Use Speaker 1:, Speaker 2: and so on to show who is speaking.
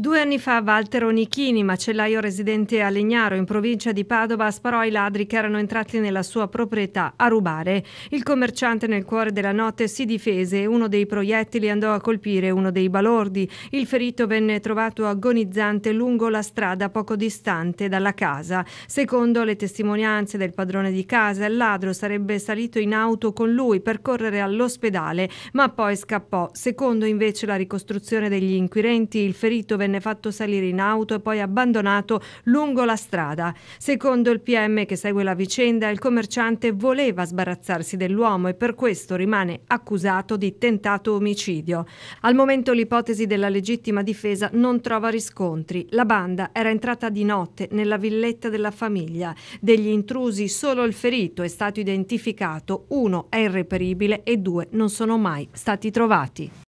Speaker 1: Due anni fa Walter Onichini, macellaio residente a Legnaro in provincia di Padova, sparò ai ladri che erano entrati nella sua proprietà a rubare. Il commerciante nel cuore della notte si difese e uno dei proiettili andò a colpire uno dei balordi. Il ferito venne trovato agonizzante lungo la strada poco distante dalla casa. Secondo le testimonianze del padrone di casa, il ladro sarebbe salito in auto con lui per correre all'ospedale, ma poi scappò. Secondo invece la ricostruzione degli inquirenti, il ferito venne venne fatto salire in auto e poi abbandonato lungo la strada. Secondo il PM che segue la vicenda, il commerciante voleva sbarazzarsi dell'uomo e per questo rimane accusato di tentato omicidio. Al momento l'ipotesi della legittima difesa non trova riscontri. La banda era entrata di notte nella villetta della famiglia. Degli intrusi solo il ferito è stato identificato, uno è irreperibile e due non sono mai stati trovati.